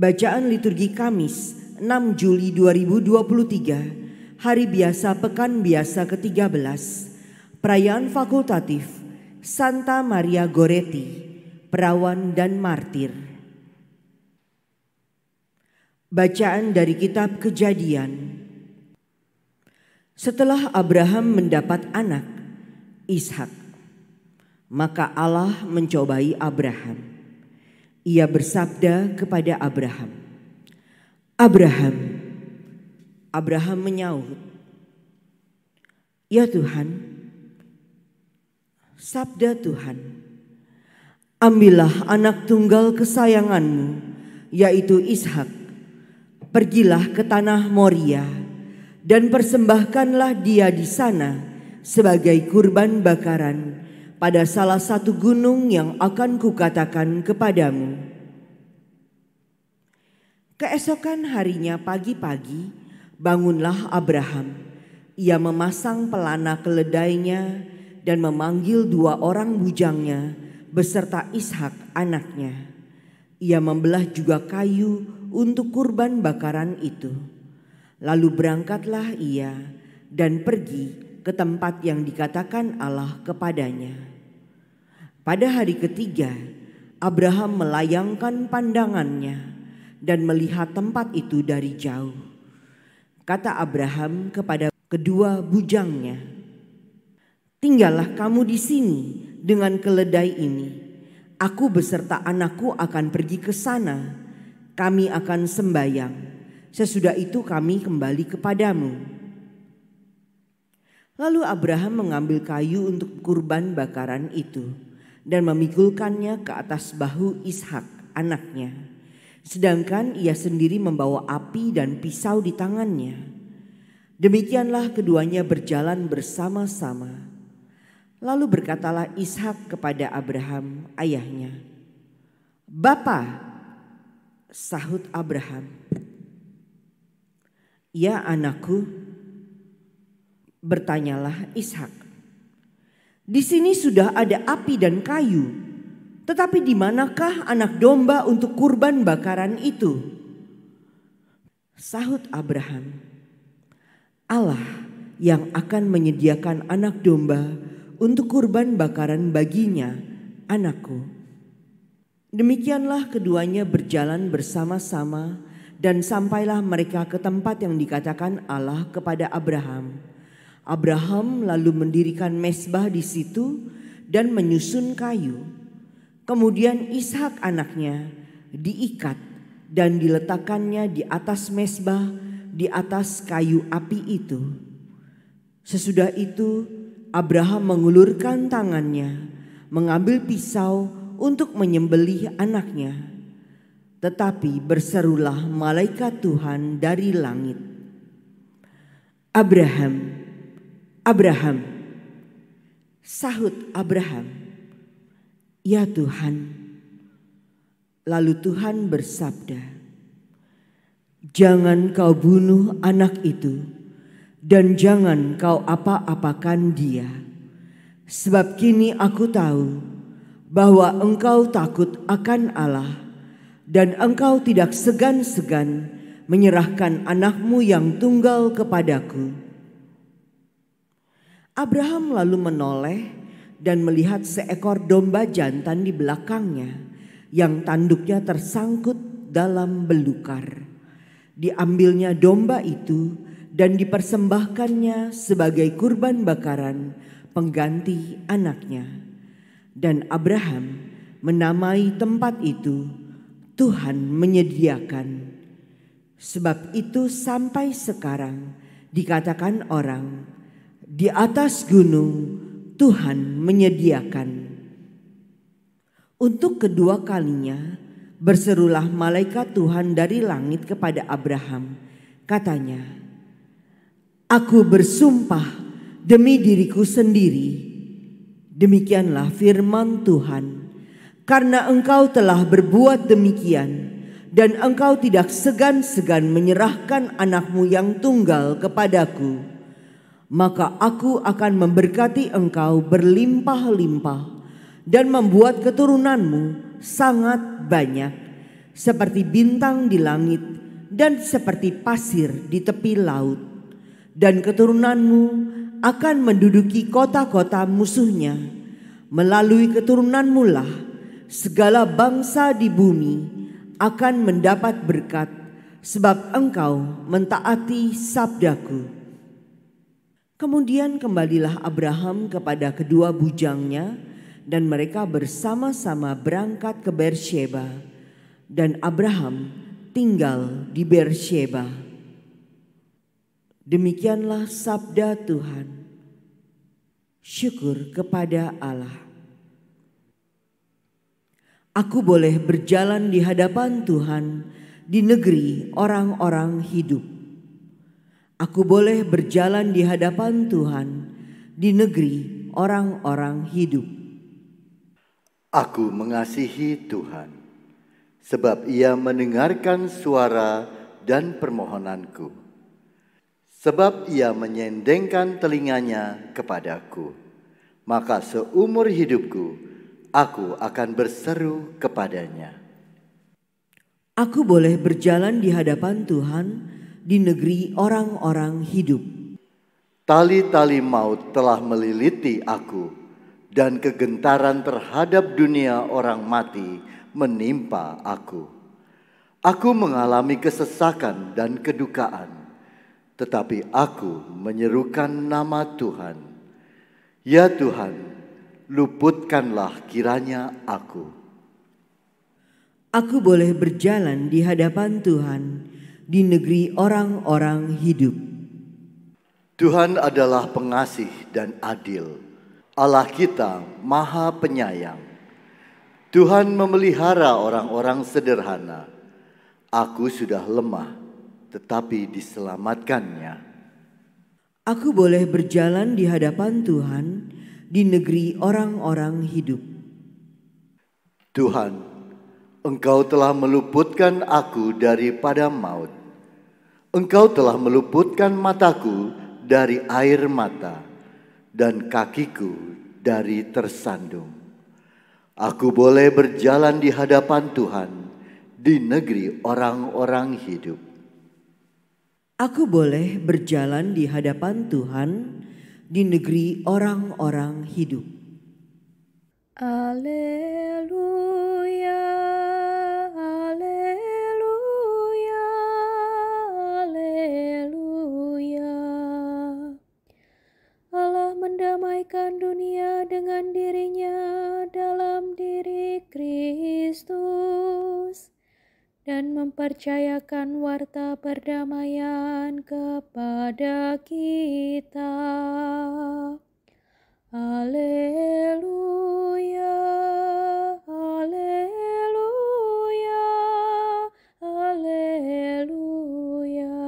Bacaan liturgi Kamis 6 Juli 2023 Hari biasa pekan biasa ke-13 Perayaan fakultatif Santa Maria Goretti Perawan dan Martir Bacaan dari kitab Kejadian Setelah Abraham mendapat anak Ishak maka Allah mencobai Abraham ia bersabda kepada Abraham, "Abraham, Abraham menyahut, "Ya Tuhan, sabda Tuhan, ambillah anak tunggal kesayanganmu, yaitu Ishak, pergilah ke tanah Moria dan persembahkanlah dia di sana sebagai kurban bakaran pada salah satu gunung yang akan kukatakan kepadamu. Keesokan harinya pagi-pagi, bangunlah Abraham. Ia memasang pelana keledainya dan memanggil dua orang bujangnya beserta Ishak anaknya. Ia membelah juga kayu untuk kurban bakaran itu. Lalu berangkatlah ia dan pergi ke tempat yang dikatakan Allah kepadanya. Pada hari ketiga, Abraham melayangkan pandangannya dan melihat tempat itu dari jauh. Kata Abraham kepada kedua bujangnya, "Tinggallah kamu di sini dengan keledai ini. Aku beserta anakku akan pergi ke sana. Kami akan sembahyang. Sesudah itu kami kembali kepadamu." Lalu Abraham mengambil kayu untuk kurban bakaran itu dan memikulkannya ke atas bahu Ishak, anaknya. Sedangkan ia sendiri membawa api dan pisau di tangannya. Demikianlah keduanya berjalan bersama-sama. Lalu berkatalah Ishak kepada Abraham, ayahnya, "Bapa," sahut Abraham. "Ya anakku," Bertanyalah Ishak. Di sini sudah ada api dan kayu, tetapi di manakah anak domba untuk kurban bakaran itu? Sahut Abraham, Allah yang akan menyediakan anak domba untuk kurban bakaran baginya, anakku. Demikianlah keduanya berjalan bersama-sama dan sampailah mereka ke tempat yang dikatakan Allah kepada Abraham. Abraham lalu mendirikan mesbah di situ dan menyusun kayu. Kemudian Ishak anaknya diikat dan diletakkannya di atas mesbah di atas kayu api itu. Sesudah itu Abraham mengulurkan tangannya mengambil pisau untuk menyembelih anaknya. Tetapi berserulah malaikat Tuhan dari langit. Abraham Abraham. Sahut Abraham, "Ya Tuhan." Lalu Tuhan bersabda, "Jangan kau bunuh anak itu dan jangan kau apa-apakan dia, sebab kini aku tahu bahwa engkau takut akan Allah dan engkau tidak segan-segan menyerahkan anakmu yang tunggal kepadaku." Abraham lalu menoleh dan melihat seekor domba jantan di belakangnya yang tanduknya tersangkut dalam belukar. Diambilnya domba itu dan dipersembahkannya sebagai kurban bakaran pengganti anaknya. Dan Abraham menamai tempat itu Tuhan menyediakan. Sebab itu sampai sekarang dikatakan orang di atas gunung Tuhan menyediakan. Untuk kedua kalinya berserulah malaikat Tuhan dari langit kepada Abraham. Katanya, Aku bersumpah demi diriku sendiri. Demikianlah firman Tuhan. Karena engkau telah berbuat demikian dan engkau tidak segan-segan menyerahkan anakmu yang tunggal kepadaku maka aku akan memberkati engkau berlimpah-limpah dan membuat keturunanmu sangat banyak seperti bintang di langit dan seperti pasir di tepi laut dan keturunanmu akan menduduki kota-kota musuhnya melalui keturunanmu lah segala bangsa di bumi akan mendapat berkat sebab engkau mentaati sabdaku Kemudian kembalilah Abraham kepada kedua bujangnya dan mereka bersama-sama berangkat ke Beersheba. Dan Abraham tinggal di Beersheba. Demikianlah sabda Tuhan. Syukur kepada Allah. Aku boleh berjalan di hadapan Tuhan di negeri orang-orang hidup. Aku boleh berjalan di hadapan Tuhan di negeri orang-orang hidup. Aku mengasihi Tuhan, sebab Ia mendengarkan suara dan permohonanku, sebab Ia menyendengkan telinganya kepadaku. Maka seumur hidupku, aku akan berseru kepadanya. Aku boleh berjalan di hadapan Tuhan di negeri orang-orang hidup. Tali-tali maut telah meliliti aku, dan kegentaran terhadap dunia orang mati menimpa aku. Aku mengalami kesesakan dan kedukaan, tetapi aku menyerukan nama Tuhan. Ya Tuhan, luputkanlah kiranya aku. Aku boleh berjalan di hadapan Tuhan di negeri orang-orang hidup. Tuhan adalah pengasih dan adil. Allah kita maha penyayang. Tuhan memelihara orang-orang sederhana. Aku sudah lemah, tetapi diselamatkannya. Aku boleh berjalan di hadapan Tuhan di negeri orang-orang hidup. Tuhan, Engkau telah meluputkan aku daripada maut. Engkau telah meluputkan mataku dari air mata dan kakiku dari tersandung. Aku boleh berjalan di hadapan Tuhan di negeri orang-orang hidup. Aku boleh berjalan di hadapan Tuhan di negeri orang-orang hidup. Aleluya. percayakan warta perdamaian kepada kita. Haleluya, haleluya, haleluya.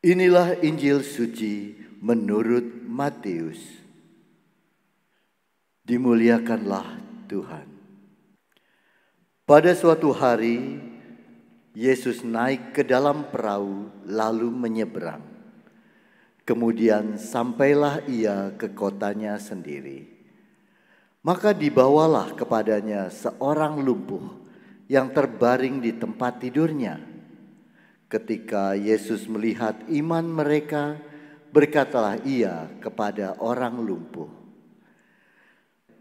Inilah Injil suci menurut Matius. Dimuliakanlah Tuhan. Pada suatu hari, Yesus naik ke dalam perahu lalu menyeberang. Kemudian sampailah ia ke kotanya sendiri. Maka dibawalah kepadanya seorang lumpuh yang terbaring di tempat tidurnya. Ketika Yesus melihat iman mereka, berkatalah ia kepada orang lumpuh,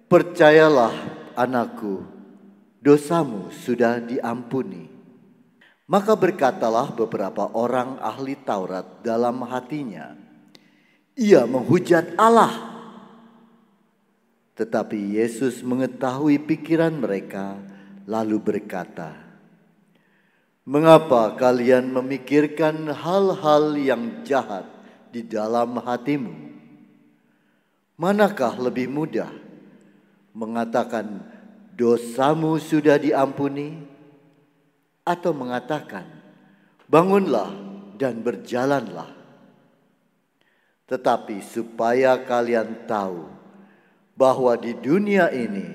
"Percayalah, anakku." dosamu sudah diampuni. Maka berkatalah beberapa orang ahli Taurat dalam hatinya, ia menghujat Allah. Tetapi Yesus mengetahui pikiran mereka, lalu berkata, "Mengapa kalian memikirkan hal-hal yang jahat di dalam hatimu? Manakah lebih mudah mengatakan?" dosamu sudah diampuni, atau mengatakan, bangunlah dan berjalanlah. Tetapi supaya kalian tahu bahwa di dunia ini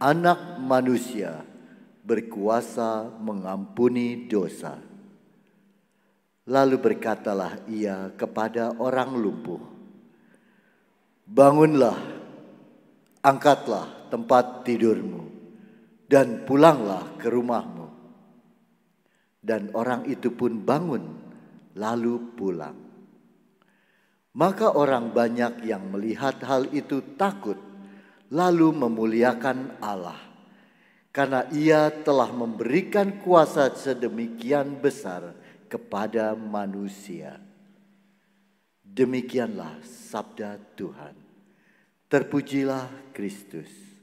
anak manusia berkuasa mengampuni dosa. Lalu berkatalah ia kepada orang lumpuh, Bangunlah, angkatlah tempat tidurmu dan pulanglah ke rumahmu. Dan orang itu pun bangun lalu pulang. Maka orang banyak yang melihat hal itu takut lalu memuliakan Allah. Karena ia telah memberikan kuasa sedemikian besar kepada manusia. Demikianlah sabda Tuhan. Terpujilah Kristus.